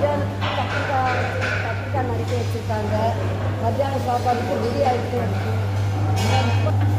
மத்தியானத்துக்கு கத்திரிக்காய் கத்திரிக்காய் நறுக்கி வச்சுருக்காங்க மத்தியானம் சாப்பாடுக்கு பிரியாணிக்கும் இருக்குது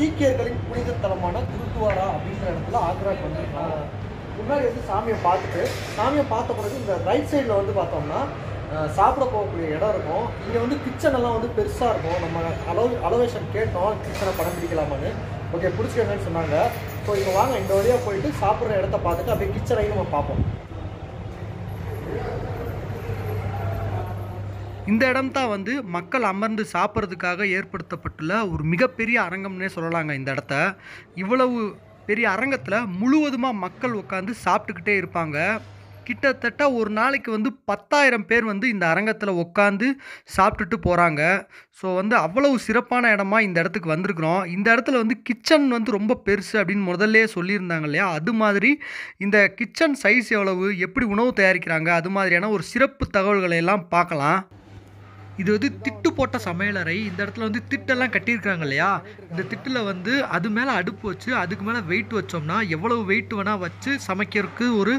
சீக்கியர்களின் புனித தலமான குருத்வாரா அப்படின்ற இடத்துல ஆக்ராக்கு வந்திருக்காங்க முன்னாடி வந்து சாமியை பார்த்துட்டு சாமியை பார்த்த பிறகு இந்த ரைட் சைடில் வந்து பார்த்தோம்னா சாப்பிட போகக்கூடிய இடம் இருக்கும் இங்கே வந்து கிச்சன் எல்லாம் வந்து பெருசாக இருக்கும் நம்ம அலோ அலோவேஷன் கேட்டோம் கிச்சனை படம் பிடிக்கலாமான்னு ஓகே பிடிச்சிக்கங்கன்னு சொன்னாங்க ஸோ இப்போ வாங்க இந்த வழியாக போயிட்டு சாப்பிட்ற இடத்த பார்த்துட்டு அப்படியே கிச்சனையும் நம்ம பார்ப்போம் இந்த இடம் தான் வந்து மக்கள் அமர்ந்து சாப்பிட்றதுக்காக ஏற்படுத்தப்பட்டுள்ள ஒரு மிகப்பெரிய அரங்கம்னே சொல்லலாங்க இந்த இடத்த இவ்வளவு பெரிய அரங்கத்தில் முழுவதுமாக மக்கள் உட்காந்து சாப்பிட்டுக்கிட்டே இருப்பாங்க கிட்டத்தட்ட ஒரு நாளைக்கு வந்து பத்தாயிரம் பேர் வந்து இந்த அரங்கத்தில் உட்காந்து சாப்பிட்டுட்டு போகிறாங்க ஸோ வந்து அவ்வளவு சிறப்பான இடமா இந்த இடத்துக்கு வந்திருக்கிறோம் இந்த இடத்துல வந்து கிச்சன் வந்து ரொம்ப பெருசு அப்படின்னு முதல்லே சொல்லியிருந்தாங்க இல்லையா அது மாதிரி இந்த கிச்சன் சைஸ் எவ்வளவு எப்படி உணவு தயாரிக்கிறாங்க அது மாதிரியான ஒரு சிறப்பு தகவல்களை எல்லாம் பார்க்கலாம் இது வந்து திட்டு போட்ட சமையலறை இந்த இடத்துல வந்து திட்டெல்லாம் கட்டியிருக்காங்க இல்லையா இந்த திட்டில் வந்து அது மேலே அடுப்பு வச்சு அதுக்கு மேலே வெயிட் வச்சோம்னா எவ்வளவு வெயிட் வேணால் வச்சு சமைக்கிறதுக்கு ஒரு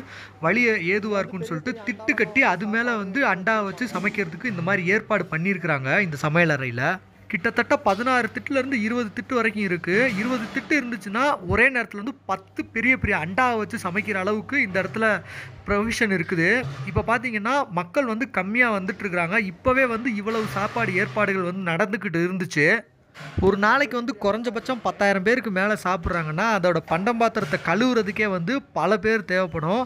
வழி ஏதுவாக இருக்கும்னு சொல்லிட்டு திட்டு கட்டி அது மேலே வந்து அண்டா வச்சு சமைக்கிறதுக்கு இந்த மாதிரி ஏற்பாடு பண்ணியிருக்கிறாங்க இந்த சமையலறையில் கிட்டத்தட்ட பதினாறு திட்டுலேருந்து இருபது திட்டு வரைக்கும் இருக்குது இருபது திட்டு இருந்துச்சுன்னா ஒரே நேரத்தில் வந்து பத்து பெரிய பெரிய அண்டாவை வச்சு சமைக்கிற அளவுக்கு இந்த இடத்துல ப்ரொவிஷன் இருக்குது இப்போ பார்த்தீங்கன்னா மக்கள் வந்து கம்மியாக இருக்கிறாங்க இப்போவே வந்து இவ்வளவு சாப்பாடு ஏற்பாடுகள் வந்து நடந்துக்கிட்டு இருந்துச்சு ஒரு நாளைக்கு வந்து குறைஞ்சபட்சம் பத்தாயிரம் பேருக்கு மேலே சாப்பிட்றாங்கன்னா அதோடய பண்டம் பாத்திரத்தை கழுவுறதுக்கே வந்து பல பேர் தேவைப்படும்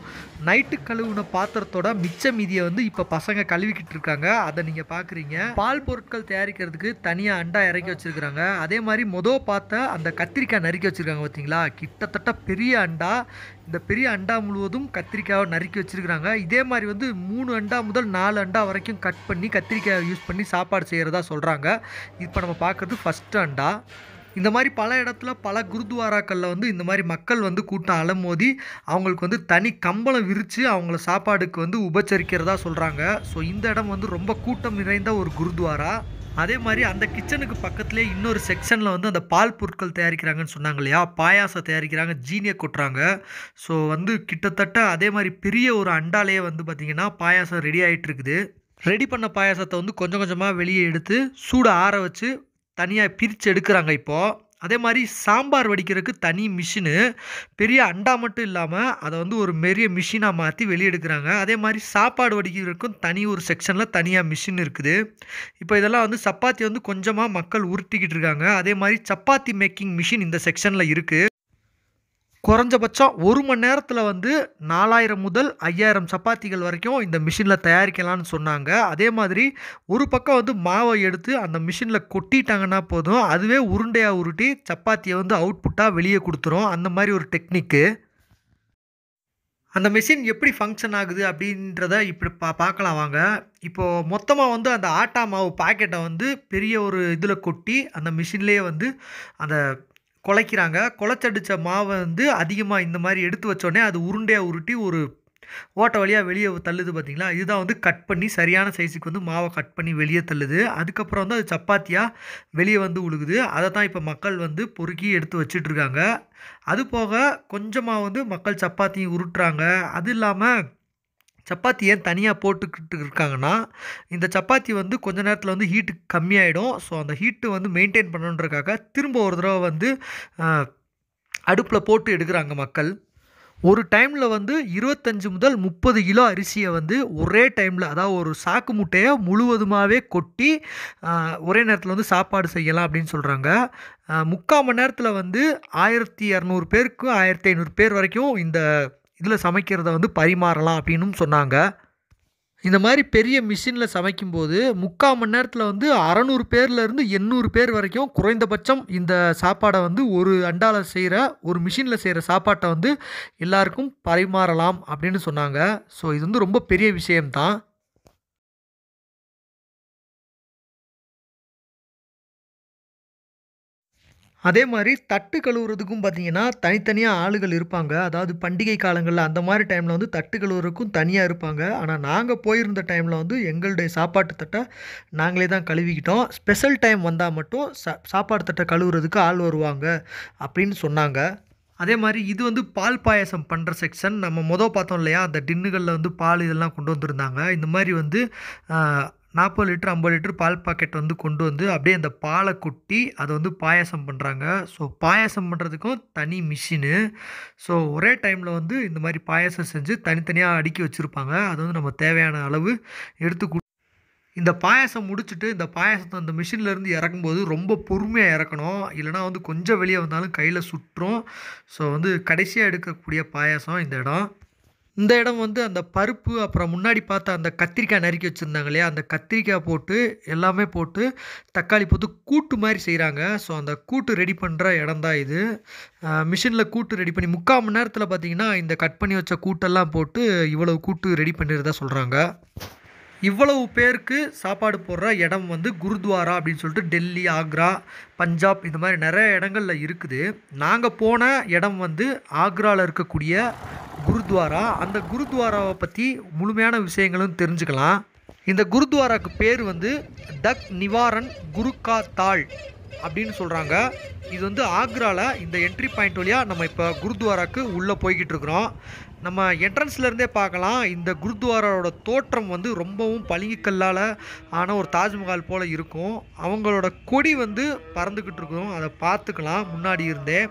நைட்டு கழுவுன பாத்திரத்தோட மிச்ச மீதியை வந்து இப்போ பசங்க கழுவிக்கிட்டு இருக்காங்க அதை நீங்கள் பார்க்குறீங்க பால் பொருட்கள் தயாரிக்கிறதுக்கு தனியாக அண்டா இறக்கி வச்சுருக்குறாங்க அதே மாதிரி மொதல் பார்த்த அந்த கத்திரிக்காய் நறுக்கி வச்சுருக்காங்க பார்த்தீங்களா கிட்டத்தட்ட பெரிய அண்டா இந்த பெரிய அண்டா முழுவதும் கத்திரிக்காயை நறுக்கி வச்சுருக்குறாங்க இதே மாதிரி வந்து மூணு அண்டா முதல் நாலு அண்டா வரைக்கும் கட் பண்ணி கத்திரிக்காயை யூஸ் பண்ணி சாப்பாடு செய்கிறதா சொல்கிறாங்க இப்போ நம்ம பார்க்குறது ஃபஸ்ட்டு அண்டா இந்த மாதிரி பல இடத்துல பல குருத்வாராக்களில் வந்து இந்த மாதிரி மக்கள் வந்து கூட்டம் அலமோதி அவங்களுக்கு வந்து தனி கம்பளம் விரித்து அவங்கள சாப்பாடுக்கு வந்து உபச்சரிக்கிறதா சொல்கிறாங்க ஸோ இந்த இடம் வந்து ரொம்ப கூட்டம் நிறைந்த ஒரு குருத்வாரா அதே மாதிரி அந்த கிச்சனுக்கு பக்கத்துலேயே இன்னொரு செக்ஷனில் வந்து அந்த பால் பொருட்கள் தயாரிக்கிறாங்கன்னு சொன்னாங்க இல்லையா பாயாசம் தயாரிக்கிறாங்க ஜீனியை கொட்டுறாங்க ஸோ வந்து கிட்டத்தட்ட அதே மாதிரி பெரிய ஒரு அண்டாலேயே வந்து பார்த்திங்கன்னா பாயாசம் ரெடி ஆகிட்டு இருக்குது ரெடி பண்ண பாயாசத்தை வந்து கொஞ்சம் கொஞ்சமாக வெளியே எடுத்து சூடு ஆற வச்சு தனியாக பிரித்து எடுக்கிறாங்க இப்போது அதே மாதிரி சாம்பார் வடிக்கிறதுக்கு தனி மிஷினு பெரிய அண்டா மட்டும் இல்லாமல் அதை வந்து ஒரு பெரிய மிஷினாக மாற்றி வெளியெடுக்கிறாங்க அதே மாதிரி சாப்பாடு வடிக்கிறதுக்கும் தனி ஒரு செக்ஷனில் தனியாக மிஷின் இருக்குது இப்போ இதெல்லாம் வந்து சப்பாத்தி வந்து கொஞ்சமாக மக்கள் உருட்டிக்கிட்டு இருக்காங்க அதே மாதிரி சப்பாத்தி மேக்கிங் மிஷின் இந்த செக்ஷனில் இருக்குது குறைஞ்சபட்சம் ஒரு மணி நேரத்தில் வந்து நாலாயிரம் முதல் ஐயாயிரம் சப்பாத்திகள் வரைக்கும் இந்த மிஷினில் தயாரிக்கலாம்னு சொன்னாங்க அதே மாதிரி ஒரு பக்கம் வந்து மாவை எடுத்து அந்த மிஷினில் கொட்டிட்டாங்கன்னா போதும் அதுவே உருண்டையாக உருட்டி சப்பாத்தியை வந்து அவுட்புட்டாக வெளியே கொடுத்துரும் அந்த மாதிரி ஒரு டெக்னிக்கு அந்த மிஷின் எப்படி ஃபங்க்ஷன் ஆகுது அப்படின்றத இப்படி பா பார்க்கலாம் வாங்க இப்போது மொத்தமாக வந்து அந்த ஆட்டா மாவு பாக்கெட்டை வந்து பெரிய ஒரு இதில் கொட்டி அந்த மிஷின்லேயே வந்து அந்த குலைக்கிறாங்க குலைச்சடித்த மாவை வந்து அதிகமாக இந்த மாதிரி எடுத்து வச்சோடனே அது உருண்டையாக உருட்டி ஒரு ஓட்டை வழியாக வெளியே தள்ளுது பார்த்திங்களா இதுதான் வந்து கட் பண்ணி சரியான சைஸுக்கு வந்து மாவை கட் பண்ணி வெளியே தள்ளுது அதுக்கப்புறம் வந்து அது சப்பாத்தியாக வெளியே வந்து உழுகுது அதை தான் இப்போ மக்கள் வந்து பொறுக்கி எடுத்து வச்சிட்ருக்காங்க அது போக கொஞ்சமாக வந்து மக்கள் சப்பாத்தியும் உருட்டுறாங்க அது இல்லாமல் சப்பாத்தி ஏன் தனியாக போட்டுக்கிட்டு இருக்காங்கன்னா இந்த சப்பாத்தி வந்து கொஞ்ச நேரத்தில் வந்து ஹீட்டு கம்மியாயிடும் ஸோ அந்த ஹீட்டு வந்து மெயின்டைன் பண்ணணுன்றக்காக திரும்ப ஒரு தடவை வந்து அடுப்பில் போட்டு எடுக்கிறாங்க மக்கள் ஒரு டைமில் வந்து இருபத்தஞ்சி முதல் முப்பது கிலோ அரிசியை வந்து ஒரே டைமில் அதாவது ஒரு சாக்கு முட்டையை முழுவதுமாகவே கொட்டி ஒரே நேரத்தில் வந்து சாப்பாடு செய்யலாம் அப்படின்னு சொல்கிறாங்க முக்கால் மணி நேரத்தில் வந்து ஆயிரத்தி இரநூறு பேருக்கு ஆயிரத்தி ஐநூறு பேர் வரைக்கும் இந்த இதில் சமைக்கிறத வந்து பரிமாறலாம் அப்படின்னும் சொன்னாங்க இந்த மாதிரி பெரிய மிஷினில் சமைக்கும்போது முக்கால் மணி நேரத்தில் வந்து அறநூறு பேர்லேருந்து எண்ணூறு பேர் வரைக்கும் குறைந்தபட்சம் இந்த சாப்பாடை வந்து ஒரு அண்டாவில் செய்கிற ஒரு மிஷினில் செய்கிற சாப்பாட்டை வந்து எல்லாருக்கும் பரிமாறலாம் அப்படின்னு சொன்னாங்க ஸோ இது வந்து ரொம்ப பெரிய விஷயம்தான் அதே மாதிரி தட்டு கழுவுறதுக்கும் பார்த்தீங்கன்னா தனித்தனியாக ஆளுகள் இருப்பாங்க அதாவது பண்டிகை காலங்களில் அந்த மாதிரி டைமில் வந்து தட்டு கழுவுறதுக்கும் தனியாக இருப்பாங்க ஆனால் நாங்கள் போயிருந்த டைமில் வந்து எங்களுடைய சாப்பாட்டு தட்டை நாங்களே தான் கழுவிக்கிட்டோம் ஸ்பெஷல் டைம் வந்தால் மட்டும் சா சாப்பாடு தட்டை கழுவுறதுக்கு ஆள் வருவாங்க அப்படின்னு சொன்னாங்க அதே மாதிரி இது வந்து பால் பாயசம் பண்ணுற செக்ஷன் நம்ம மொதல் பார்த்தோம் இல்லையா அந்த டின்னுகளில் வந்து பால் இதெல்லாம் கொண்டு வந்திருந்தாங்க இந்த மாதிரி வந்து நாற்பது லிட்டர் ஐம்பது லிட்டர் பால் பாக்கெட் வந்து கொண்டு வந்து அப்படியே அந்த பாலை கொட்டி அதை வந்து பாயாசம் பண்ணுறாங்க ஸோ பாயாசம் பண்ணுறதுக்கும் தனி மிஷினு ஸோ ஒரே டைமில் வந்து இந்த மாதிரி பாயாசம் செஞ்சு தனித்தனியாக அடுக்கி வச்சுருப்பாங்க அது வந்து நம்ம தேவையான அளவு எடுத்து இந்த பாயாசம் முடிச்சுட்டு இந்த பாயாசத்தை அந்த மிஷின்லேருந்து இறக்கும்போது ரொம்ப பொறுமையாக இறக்கணும் இல்லைனா வந்து கொஞ்சம் வெளியே வந்தாலும் கையில் சுற்றும் ஸோ வந்து கடைசியாக எடுக்கக்கூடிய பாயாசம் இந்த இடம் இந்த இடம் வந்து அந்த பருப்பு அப்புறம் முன்னாடி பார்த்த அந்த கத்திரிக்காய் நறுக்கி வச்சுருந்தாங்க இல்லையா அந்த கத்திரிக்காய் போட்டு எல்லாமே போட்டு தக்காளி போட்டு கூட்டு மாதிரி செய்கிறாங்க ஸோ அந்த கூட்டு ரெடி பண்ணுற இடம் தான் இது மிஷினில் கூட்டு ரெடி பண்ணி முக்கால் மணி நேரத்தில் பார்த்தீங்கன்னா இந்த கட் பண்ணி வச்ச கூட்டெல்லாம் போட்டு இவ்வளோ கூட்டு ரெடி பண்ணிடுறதா சொல்கிறாங்க இவ்வளவு பேருக்கு சாப்பாடு போடுற இடம் வந்து குருத்வாரா அப்படின்னு சொல்லிட்டு டெல்லி ஆக்ரா பஞ்சாப் இந்த மாதிரி நிறைய இடங்களில் இருக்குது நாங்கள் போன இடம் வந்து ஆக்ராவில் இருக்கக்கூடிய குருத்வாரா அந்த குருத்வாராவை பற்றி முழுமையான விஷயங்களும் தெரிஞ்சுக்கலாம் இந்த குருத்வாராக்கு பேர் வந்து தக் நிவாரன் குருக்கா தாள் அப்படின்னு சொல்கிறாங்க இது வந்து ஆக்ராவில் இந்த என்ட்ரி பாயிண்ட் வழியாக நம்ம இப்போ குருத்வாராக்கு உள்ளே போய்கிட்டு இருக்கிறோம் நம்ம என்ட்ரன்ஸ்லேருந்தே பார்க்கலாம் இந்த குருத்வாராவோட தோற்றம் வந்து ரொம்பவும் பளிங்கிக்கல்லால் ஆன ஒரு தாஜ்மஹால் போல் இருக்கும் அவங்களோட கொடி வந்து பறந்துக்கிட்டு இருக்கும் அதை பார்த்துக்கலாம் முன்னாடி இருந்தே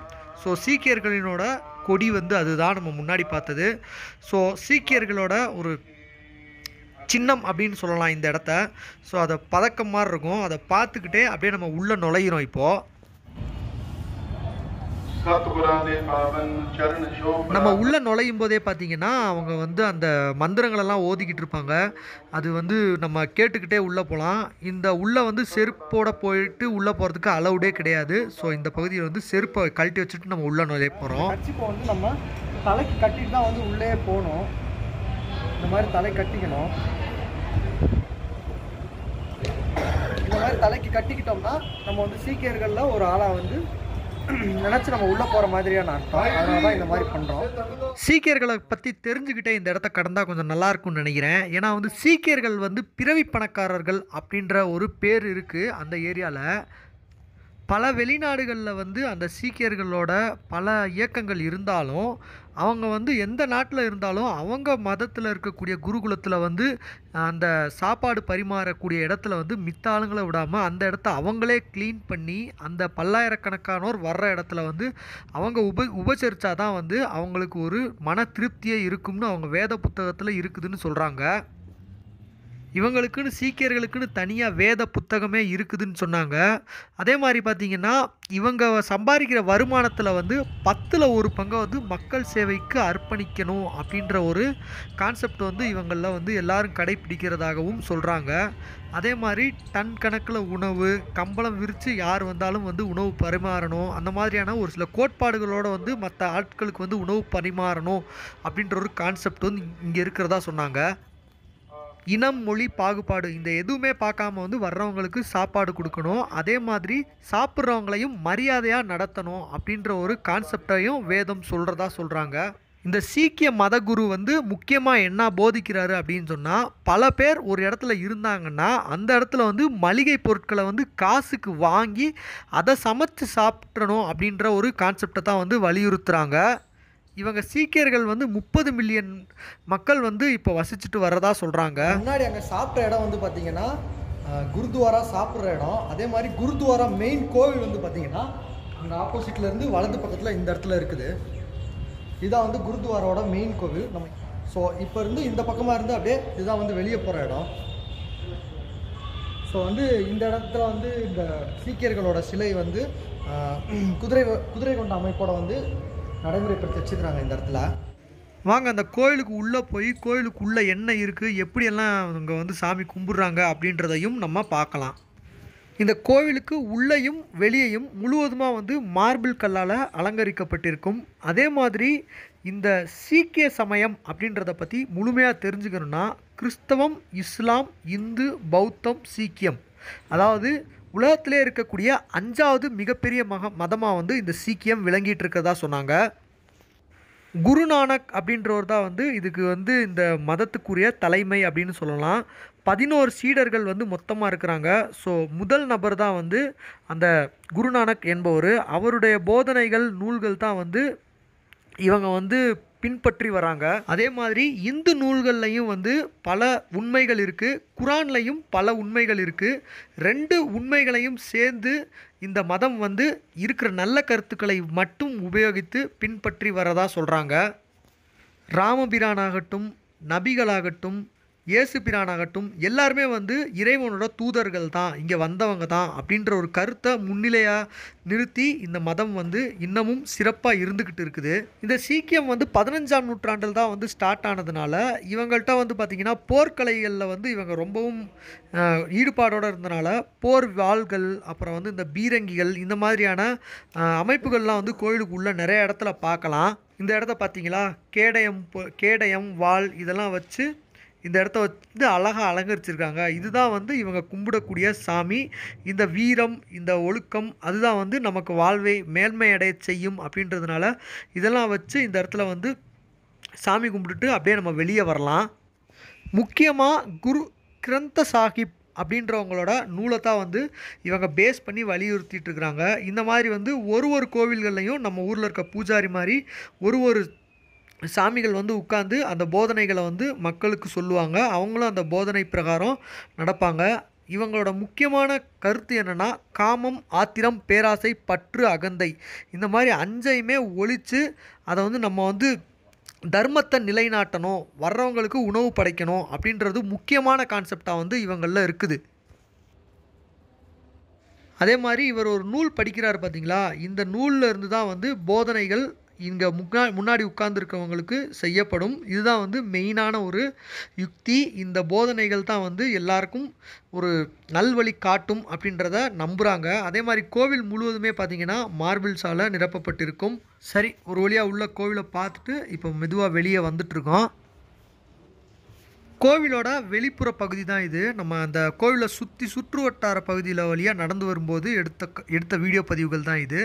ஸோ சீக்கியர்களினோட கொடி வந்து அதுதான் நம்ம முன்னாடி பார்த்தது ஸோ சீக்கியர்களோட ஒரு சின்னம் அப்படின்னு சொல்லலாம் இந்த இடத்த ஸோ அதை பதக்கம் மாதிரி இருக்கும் அதை பார்த்துக்கிட்டே அப்படியே நம்ம உள்ளே நுழையிறோம் இப்போது நம்ம உள்ளே நுழையும் போதே பார்த்தீங்கன்னா அவங்க வந்து அந்த மந்திரங்களெல்லாம் ஓதிக்கிட்டு இருப்பாங்க அது வந்து நம்ம கேட்டுக்கிட்டே உள்ளே போகலாம் இந்த உள்ளே வந்து செருப்போட போயிட்டு உள்ளே போகிறதுக்கு அலவுடே கிடையாது ஸோ இந்த பகுதியில் வந்து செருப்பை கழட்டி வச்சுட்டு நம்ம உள்ளே நுழைய போகிறோம் நம்ம தலைக்கு கட்டிட்டு தான் வந்து உள்ளே போகணும் இந்த மாதிரி தலை கட்டிக்கணும் இந்த மாதிரி தலைக்கு கட்டிக்கிட்டோம்னா நம்ம வந்து சீக்கியர்களில் ஒரு ஆளாக வந்து நினச்சி நம்ம உள்ளே போகிற மாதிரியான அர்த்தம் அதனால தான் இந்த மாதிரி பண்ணுறோம் சீக்கியர்களை பற்றி தெரிஞ்சுக்கிட்டே இந்த இடத்த கடந்தால் கொஞ்சம் நல்லாயிருக்கும்னு நினைக்கிறேன் ஏன்னா வந்து சீக்கியர்கள் வந்து பிறவி பணக்காரர்கள் அப்படின்ற ஒரு பேர் இருக்குது அந்த ஏரியாவில் பல வெளிநாடுகளில் வந்து அந்த சீக்கியர்களோட பல இயக்கங்கள் இருந்தாலும் அவங்க வந்து எந்த நாட்டில் இருந்தாலும் அவங்க மதத்தில் இருக்கக்கூடிய குருகுலத்தில் வந்து அந்த சாப்பாடு பரிமாறக்கூடிய இடத்துல வந்து மித்த ஆளுங்களை விடாமல் அந்த இடத்த அவங்களே க்ளீன் பண்ணி அந்த பல்லாயிரக்கணக்கானோர் வர்ற இடத்துல வந்து அவங்க உப உபசரித்தா தான் வந்து அவங்களுக்கு ஒரு மன திருப்தியே இருக்கும்னு அவங்க வேத புத்தகத்தில் இருக்குதுன்னு சொல்கிறாங்க இவங்களுக்குன்னு சீக்கியர்களுக்குன்னு தனியாக வேத புத்தகமே இருக்குதுன்னு சொன்னாங்க அதே மாதிரி பார்த்திங்கன்னா இவங்க சம்பாதிக்கிற வருமானத்தில் வந்து பத்தில் ஒரு பங்கை வந்து மக்கள் சேவைக்கு அர்ப்பணிக்கணும் அப்படின்ற ஒரு கான்செப்ட் வந்து இவங்களில் வந்து எல்லாரும் கடைப்பிடிக்கிறதாகவும் சொல்கிறாங்க அதே மாதிரி டன் கணக்கில் உணவு கம்பளம் விரித்து யார் வந்தாலும் வந்து உணவு பரிமாறணும் அந்த மாதிரியான ஒரு சில கோட்பாடுகளோடு வந்து மற்ற ஆட்களுக்கு வந்து உணவு பரிமாறணும் அப்படின்ற ஒரு கான்செப்ட் வந்து இங்கே இருக்கிறதா சொன்னாங்க இனம் மொழி பாகுபாடு இந்த எதுவுமே பார்க்காம வந்து வர்றவங்களுக்கு சாப்பாடு கொடுக்கணும் அதே மாதிரி சாப்பிட்றவங்களையும் மரியாதையாக நடத்தணும் அப்படின்ற ஒரு கான்செப்டையும் வேதம் சொல்கிறதா சொல்கிறாங்க இந்த சீக்கிய மதகுரு வந்து முக்கியமாக என்ன போதிக்கிறாரு அப்படின்னு சொன்னால் பல பேர் ஒரு இடத்துல இருந்தாங்கன்னா அந்த இடத்துல வந்து மளிகை பொருட்களை வந்து காசுக்கு வாங்கி அதை சமைச்சு சாப்பிட்றணும் அப்படின்ற ஒரு கான்செப்டை தான் வந்து வலியுறுத்துகிறாங்க இவங்க சீக்கியர்கள் வந்து முப்பது மில்லியன் மக்கள் வந்து இப்போ வசிச்சுட்டு வர்றதா சொல்கிறாங்க முன்னாடி அங்கே சாப்பிட்ற இடம் வந்து பார்த்திங்கன்னா குருத்வாரா சாப்பிட்ற இடம் அதே மாதிரி குருத்வாரா மெயின் கோவில் வந்து பார்த்திங்கன்னா அங்கே ஆப்போசிட்லேருந்து வலது பக்கத்தில் இந்த இடத்துல இருக்குது இதான் வந்து குருத்வாரோட மெயின் கோவில் நம்ம ஸோ இப்போ இருந்து இந்த பக்கமாக இருந்து அப்படியே இதுதான் வந்து வெளியே போகிற இடம் ஸோ வந்து இந்த இடத்துல வந்து இந்த சீக்கியர்களோட சிலை வந்து குதிரை குதிரை கொண்ட அமைப்போட வந்து வச்சுக்கிறாங்க இந்த இடத்துல வாங்க அந்த கோயிலுக்கு உள்ளே போய் கோயிலுக்குள்ளே என்ன இருக்குது எப்படியெல்லாம் அவங்க வந்து சாமி கும்பிட்றாங்க அப்படின்றதையும் நம்ம பார்க்கலாம் இந்த கோவிலுக்கு உள்ளேயும் வெளியேயும் முழுவதுமாக வந்து மார்பிள் கல்லால் அலங்கரிக்கப்பட்டிருக்கும் அதே மாதிரி இந்த சீக்கிய சமயம் அப்படின்றத பற்றி முழுமையாக தெரிஞ்சுக்கணுன்னா கிறிஸ்தவம் இஸ்லாம் இந்து பௌத்தம் சீக்கியம் அதாவது உலகத்திலே இருக்கக்கூடிய அஞ்சாவது மிகப்பெரிய மக மதமாக வந்து இந்த சீக்கியம் விளங்கிட்டு இருக்கிறதா சொன்னாங்க குருநானக் அப்படின்றவர் தான் வந்து இதுக்கு வந்து இந்த மதத்துக்குரிய தலைமை அப்படின்னு சொல்லலாம் பதினோரு சீடர்கள் வந்து மொத்தமாக இருக்கிறாங்க ஸோ முதல் நபர் தான் வந்து அந்த குருநானக் என்பவர் அவருடைய போதனைகள் நூல்கள் தான் வந்து இவங்க வந்து பின்பற்றி வராங்க அதே மாதிரி இந்து நூல்கள்லையும் வந்து பல உண்மைகள் இருக்குது குரான்லையும் பல உண்மைகள் இருக்குது ரெண்டு உண்மைகளையும் சேர்ந்து இந்த மதம் வந்து இருக்கிற நல்ல கருத்துக்களை மட்டும் உபயோகித்து பின்பற்றி வரதா சொல்கிறாங்க ராமபிரானாகட்டும் நபிகளாகட்டும் இயேசு பிரானாகட்டும் எல்லாருமே வந்து இறைவனோட தூதர்கள் தான் இங்கே வந்தவங்க தான் அப்படின்ற ஒரு கருத்தை முன்னிலையாக நிறுத்தி இந்த மதம் வந்து இன்னமும் சிறப்பாக இருந்துக்கிட்டு இருக்குது இந்த சீக்கியம் வந்து பதினஞ்சாம் நூற்றாண்டில் தான் வந்து ஸ்டார்ட் ஆனதுனால இவங்கள்ட்ட வந்து பார்த்திங்கன்னா போர்க்கலைகளில் வந்து இவங்க ரொம்பவும் ஈடுபாடோடு இருந்தனால போர் வாள்கள் அப்புறம் வந்து இந்த பீரங்கிகள் இந்த மாதிரியான அமைப்புகள்லாம் வந்து கோயிலுக்கு உள்ளே நிறைய இடத்துல பார்க்கலாம் இந்த இடத்த பார்த்தீங்களா கேடயம் கேடயம் வாள் இதெல்லாம் வச்சு இந்த இடத்த வந்து அழகாக அலங்கரிச்சிருக்காங்க இதுதான் வந்து இவங்க கும்பிடக்கூடிய சாமி இந்த வீரம் இந்த ஒழுக்கம் அதுதான் வந்து நமக்கு வாழ்வை மேன்மையடைய செய்யும் அப்படின்றதுனால இதெல்லாம் வச்சு இந்த இடத்துல வந்து சாமி கும்பிட்டுட்டு அப்படியே நம்ம வெளியே வரலாம் முக்கியமாக குரு கிரந்த சாஹிப் அப்படின்றவங்களோட நூலை தான் வந்து இவங்க பேஸ் பண்ணி வலியுறுத்திட்டு இருக்கிறாங்க இந்த மாதிரி வந்து ஒரு ஒரு கோவில்கள்லையும் நம்ம ஊரில் இருக்க பூஜாரி மாதிரி ஒரு ஒரு சாமிகள் வந்து உட்காந்து அந்த போதனைகளை வந்து மக்களுக்கு சொல்லுவாங்க அவங்களும் அந்த போதனை பிரகாரம் நடப்பாங்க இவங்களோட முக்கியமான கருத்து என்னென்னா காமம் ஆத்திரம் பேராசை பற்று அகந்தை இந்த மாதிரி அஞ்சையுமே ஒழித்து அதை வந்து நம்ம வந்து தர்மத்தை நிலைநாட்டணும் வர்றவங்களுக்கு உணவு படைக்கணும் அப்படின்றது முக்கியமான கான்செப்டாக வந்து இவங்களில் இருக்குது அதே மாதிரி இவர் ஒரு நூல் படிக்கிறார் பார்த்தீங்களா இந்த நூலில் இருந்து தான் வந்து போதனைகள் இங்கே முன்னா முன்னாடி உட்கார்ந்துருக்கவங்களுக்கு செய்யப்படும் இதுதான் வந்து மெயினான ஒரு யுக்தி இந்த போதனைகள் தான் வந்து எல்லாருக்கும் ஒரு நல்வழி காட்டும் அப்படின்றத நம்புகிறாங்க அதே மாதிரி கோவில் முழுவதுமே பார்த்திங்கன்னா மார்பிள் சாலை நிரப்பப்பட்டிருக்கும் சரி ஒரு வழியாக உள்ள கோவிலை பார்த்துட்டு இப்போ மெதுவாக வெளியே வந்துட்டுருக்கோம் கோவிலோட வெளிப்புற பகுதி தான் இது நம்ம அந்த கோவிலை சுற்றி சுற்று வட்டார பகுதியில் வழியாக நடந்து வரும்போது எடுத்த எடுத்த வீடியோ பதிவுகள் தான் இது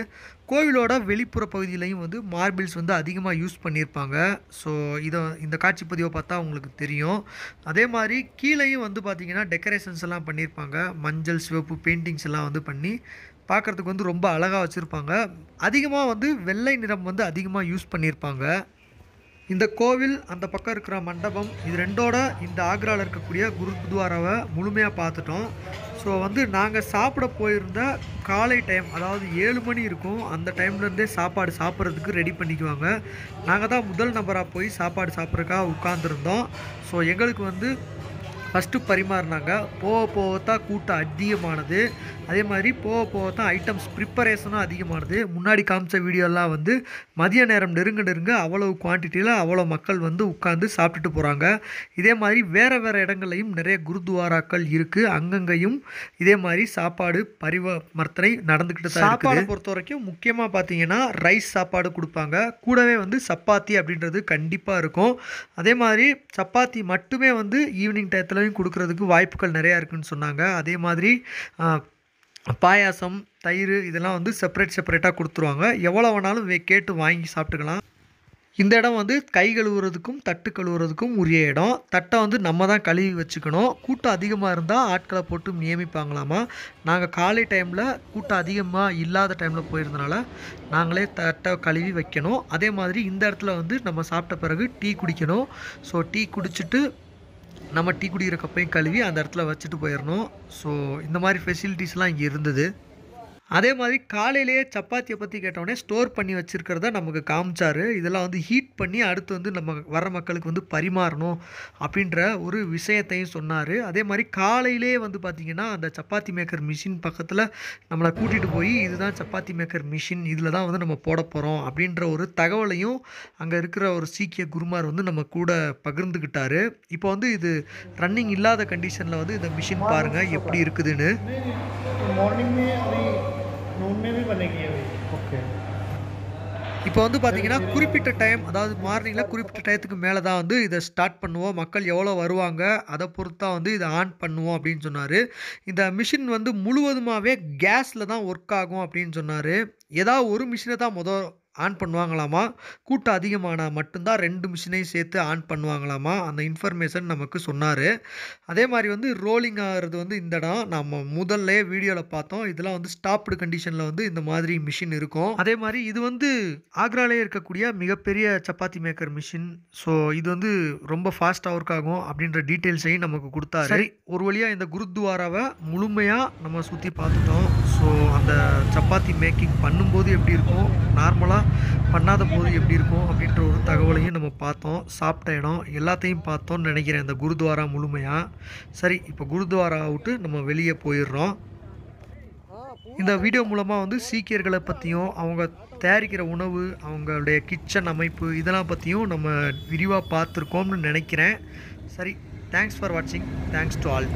கோவிலோட வெளிப்புற பகுதியிலையும் வந்து மார்பிள்ஸ் வந்து அதிகமாக யூஸ் பண்ணியிருப்பாங்க ஸோ இதை இந்த காட்சி பதிவை பார்த்தா உங்களுக்கு தெரியும் அதே மாதிரி கீழேயும் வந்து பார்த்திங்கன்னா டெக்கரேஷன்ஸ் எல்லாம் பண்ணியிருப்பாங்க மஞ்சள் சிவப்பு பெயிண்டிங்ஸ் எல்லாம் வந்து பண்ணி பார்க்குறதுக்கு வந்து ரொம்ப அழகாக வச்சுருப்பாங்க அதிகமாக வந்து வெள்ளை நிறம் வந்து அதிகமாக யூஸ் பண்ணியிருப்பாங்க இந்த கோவில் அந்த பக்கம் இருக்கிற மண்டபம் இது ரெண்டோட இந்த ஆக்ராவில் இருக்கக்கூடிய குருத்வாராவை முழுமையாக பார்த்துட்டோம் ஸோ வந்து நாங்கள் சாப்பிட போயிருந்த காலை டைம் அதாவது ஏழு மணி இருக்கும் அந்த டைம்லேருந்தே சாப்பாடு சாப்பிட்றதுக்கு ரெடி பண்ணிக்குவாங்க நாங்கள் தான் முதல் நபராக போய் சாப்பாடு சாப்பிட்றதுக்காக உட்காந்துருந்தோம் ஸோ எங்களுக்கு வந்து ஃபஸ்ட்டு பரிமாறினாங்க போக போக தான் கூட்டம் அதிகமானது அதே மாதிரி போக போக தான் ஐட்டம்ஸ் ப்ரிப்பரேஷனும் அதிகமானது முன்னாடி காமிச்ச வீடியோலாம் வந்து மதிய நேரம் நெருங்க நெருங்க அவ்வளோ குவான்டிட்டியில் அவ்வளோ மக்கள் வந்து உட்காந்து சாப்பிட்டுட்டு போகிறாங்க இதே மாதிரி வேறு வேறு இடங்கள்லையும் நிறைய குருத்வாராக்கள் இருக்குது அங்கங்கேயும் இதே மாதிரி சாப்பாடு பரிவர்த்தனை நடந்துக்கிட்டு தான் சாப்பாடு பொறுத்த வரைக்கும் முக்கியமாக பார்த்தீங்கன்னா ரைஸ் சாப்பாடு கொடுப்பாங்க கூடவே வந்து சப்பாத்தி அப்படின்றது கண்டிப்பாக இருக்கும் அதே மாதிரி சப்பாத்தி மட்டுமே வந்து ஈவினிங் டயத்தில் உணவையும் கொடுக்கறதுக்கு வாய்ப்புகள் நிறையா இருக்குதுன்னு சொன்னாங்க அதே மாதிரி பாயாசம் தயிர் இதெல்லாம் வந்து செப்பரேட் செப்பரேட்டாக கொடுத்துருவாங்க எவ்வளோ வேணாலும் கேட்டு வாங்கி சாப்பிட்டுக்கலாம் இந்த இடம் வந்து கை கழுவுறதுக்கும் தட்டு கழுவுறதுக்கும் உரிய இடம் தட்டை வந்து நம்ம தான் கழுவி வச்சுக்கணும் கூட்டம் அதிகமாக இருந்தால் ஆட்களை போட்டு நியமிப்பாங்களாமா நாங்கள் காலை டைமில் கூட்டம் அதிகமாக இல்லாத டைமில் போயிருந்தனால நாங்களே தட்டை கழுவி வைக்கணும் அதே மாதிரி இந்த இடத்துல வந்து நம்ம சாப்பிட்ட பிறகு டீ குடிக்கணும் ஸோ டீ குடிச்சிட்டு நம்ம டீ குடிக்கிற கப்பையும் கழுவி அந்த இடத்துல வச்சுட்டு போயிடணும் ஸோ இந்த மாதிரி ஃபெசிலிட்டிஸ்லாம் இங்கே இருந்தது அதே மாதிரி காலையிலேயே சப்பாத்தியை பற்றி கேட்டோடனே ஸ்டோர் பண்ணி வச்சுருக்கிறத நமக்கு காமிச்சார் இதெல்லாம் வந்து ஹீட் பண்ணி அடுத்து வந்து நம்ம வர மக்களுக்கு வந்து பரிமாறணும் அப்படின்ற ஒரு விஷயத்தையும் சொன்னார் அதே மாதிரி காலையிலே வந்து பார்த்திங்கன்னா அந்த சப்பாத்தி மேக்கர் மிஷின் பக்கத்தில் நம்மளை கூட்டிகிட்டு போய் இதுதான் சப்பாத்தி மேக்கர் மிஷின் இதில் தான் வந்து நம்ம போட போகிறோம் அப்படின்ற ஒரு தகவலையும் அங்கே இருக்கிற ஒரு சீக்கிய குருமார் வந்து நம்ம கூட பகிர்ந்துக்கிட்டார் இப்போ வந்து இது ரன்னிங் இல்லாத கண்டிஷனில் வந்து இந்த மிஷின் பாருங்கள் எப்படி இருக்குதுன்னு नून में ஓகே இப்போ வந்து பார்த்தீங்கன்னா குறிப்பிட்ட டைம் அதாவது மார்னிங்கில் குறிப்பிட்ட டயத்துக்கு மேலே தான் வந்து இதை ஸ்டார்ட் பண்ணுவோம் மக்கள் எவ்வளோ வருவாங்க அதை பொறுத்தா வந்து இதை ஆன் பண்ணுவோம் அப்படின்னு சொன்னார் இந்த மிஷின் வந்து முழுவதுமாகவே கேஸில் தான் ஒர்க் ஆகும் அப்படின்னு சொன்னார் ஏதாவது ஒரு மிஷினை தான் மொதல் ஆன் பண்ணுவாங்களாமா கூட்டம் அதிகமானால் மட்டும்தான் ரெண்டு மிஷினையும் சேர்த்து ஆன் பண்ணுவாங்களாமா அந்த இன்ஃபர்மேஷன் நமக்கு சொன்னார் அதே மாதிரி வந்து ரோலிங் ஆகிறது வந்து இந்த இடம் நம்ம முதல்ல வீடியோவில் பார்த்தோம் இதெல்லாம் வந்து ஸ்டாப்டு கண்டிஷனில் வந்து இந்த மாதிரி மிஷின் இருக்கும் அதே மாதிரி இது வந்து ஆக்ராலே இருக்கக்கூடிய மிகப்பெரிய சப்பாத்தி மேக்கர் மிஷின் ஸோ இது வந்து ரொம்ப ஃபாஸ்ட்டாக ஒர்க் ஆகும் அப்படின்ற டீட்டெயில்ஸையும் நமக்கு கொடுத்தாரு சரி ஒரு வழியாக இந்த குருத்வாராவை முழுமையாக நம்ம சுற்றி பார்த்துட்டோம் ஸோ அந்த சப்பாத்தி மேக்கிங் பண்ணும்போது எப்படி இருக்கும் நார்மலாக இதெல்லாம் பண்ணாத போது எப்படி இருக்கும் அப்படின்ற ஒரு தகவலையும் நம்ம பார்த்தோம் சாப்பிட்ட இடம் எல்லாத்தையும் பார்த்தோம்னு நினைக்கிறேன் இந்த குருத்வாரா முழுமையாக சரி இப்போ குருத்வாரா அவுட்டு நம்ம வெளியே போயிடுறோம் இந்த வீடியோ மூலமாக வந்து சீக்கியர்களை பற்றியும் அவங்க தயாரிக்கிற உணவு அவங்களுடைய கிச்சன் அமைப்பு இதெல்லாம் பற்றியும் நம்ம விரிவாக பார்த்துருக்கோம்னு நினைக்கிறேன் சரி தேங்க்ஸ் ஃபார் வாட்சிங் தேங்க்ஸ் டு ஆல்